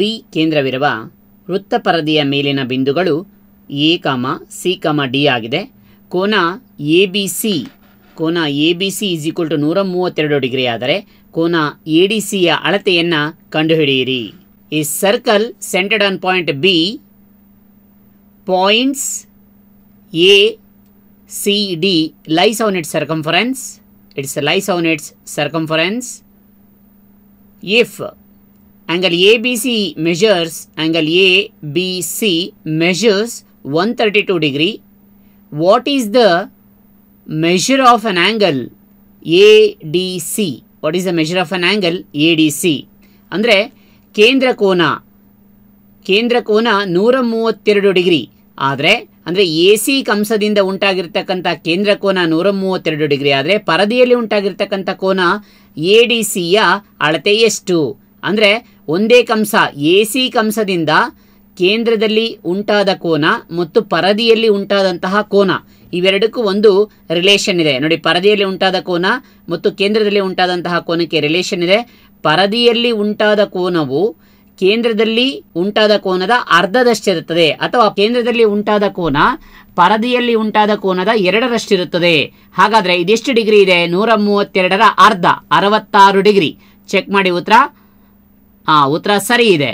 B ಕೇಂದ್ರವಿರುವ ವೃತ್ತಪರದೆಯ ಮೇಲಿನ ಬಿಂದುಗಳು A ಕಾಮ ಸಿ ಕಾಮ ಡಿ ಆಗಿದೆ ಕೋನ ಎ ಬಿ ಸಿ ಕೋನ A B C is equal to ನೂರ ಮೂವತ್ತೆರಡು ಡಿಗ್ರಿ ಆದರೆ ಕೋನ ಎ ಡಿ ಸಿಯ ಅಳತೆಯನ್ನು ಕಂಡುಹಿಡಿಯಿರಿ ಈ circle centred on point B points A C D lies on its circumference its lies on its circumference if angle A B C measures angle A B C measures one thirty two degree what is the measure of an angle A D C what is the measure of an angle A D C ಅಂದರೆ ಕೇಂದ್ರ ಕೋನ ನೂರ ಮೂವತ್ತೆರಡು degree ಆದರೆ ಅಂದರೆ A C ಕಂಸದಿಂದ ಉಂಟಾಗಿರ್ತಕ್ಕಂಥ ಕೋನ ನೂರ ಮೂವತ್ತೆರಡು ಡಿಗ್ರಿ ಆದರೆ ಪರದೆಯಲ್ಲಿ ಉಂಟಾಗಿರ್ತಕ್ಕಂಥ ಕೋನ ಎ ಡಿ ಸಿ ಯ ಅಳತೆ ಎಷ್ಟು ಅಂದರೆ ಒಂದೇ ಕಂಸ ಎ ಸಿ ಕಂಸದಿಂದ ಕೇಂದ್ರದಲ್ಲಿ ಉಂಟಾದ ಕೋನ ಮತ್ತು ಪರದಿಯಲ್ಲಿ ಉಂಟಾದಂತಹ ಕೋನ ಇವೆರಡಕ್ಕೂ ಒಂದು ರಿಲೇಷನ್ ಇದೆ ನೋಡಿ ಪರದಿಯಲ್ಲಿ ಉಂಟಾದ ಕೋನ ಮತ್ತು ಕೇಂದ್ರದಲ್ಲಿ ಉಂಟಾದಂತಹ ಕೋನಕ್ಕೆ ರಿಲೇಷನ್ ಇದೆ ಪರದಿಯಲ್ಲಿ ಉಂಟಾದ ಕೋನವು ಕೇಂದ್ರದಲ್ಲಿ ಉಂಟಾದ ಕೋನದ ಅರ್ಧದಷ್ಟಿರುತ್ತದೆ ಅಥವಾ ಕೇಂದ್ರದಲ್ಲಿ ಉಂಟಾದ ಕೋನ ಪರದಿಯಲ್ಲಿ ಉಂಟಾದ ಕೋನದ ಎರಡರಷ್ಟಿರುತ್ತದೆ ಹಾಗಾದರೆ ಇದೆಷ್ಟು ಡಿಗ್ರಿ ಇದೆ ನೂರ ಮೂವತ್ತೆರಡರ ಅರ್ಧ ಅರವತ್ತಾರು ಡಿಗ್ರಿ ಚೆಕ್ ಮಾಡಿ ಉತ್ತರ ಆ ಉತ್ತರ ಸರಿ ಇದೆ